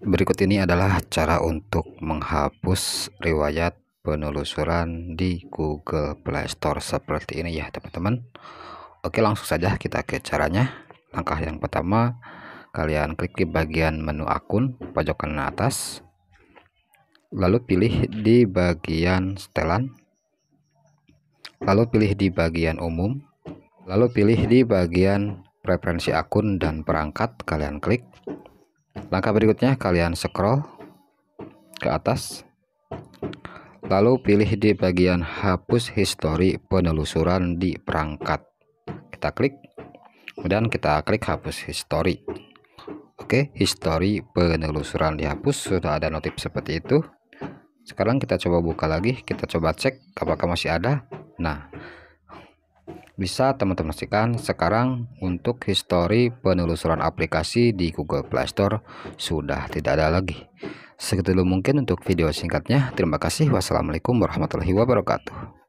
Berikut ini adalah cara untuk menghapus riwayat penelusuran di Google Play Store seperti ini ya teman-teman. Oke langsung saja kita ke caranya. Langkah yang pertama kalian klik di bagian menu akun pojok kanan atas. Lalu pilih di bagian setelan. Lalu pilih di bagian umum. Lalu pilih di bagian preferensi akun dan perangkat kalian klik. Langkah berikutnya kalian scroll ke atas lalu pilih di bagian hapus histori penelusuran di perangkat kita klik kemudian kita klik hapus histori oke histori penelusuran dihapus sudah ada notif seperti itu sekarang kita coba buka lagi kita coba cek apakah masih ada nah bisa teman-teman saksikan sekarang untuk histori penelusuran aplikasi di Google Play Store sudah tidak ada lagi. Segitu dulu mungkin untuk video singkatnya. Terima kasih. Wassalamualaikum warahmatullahi wabarakatuh.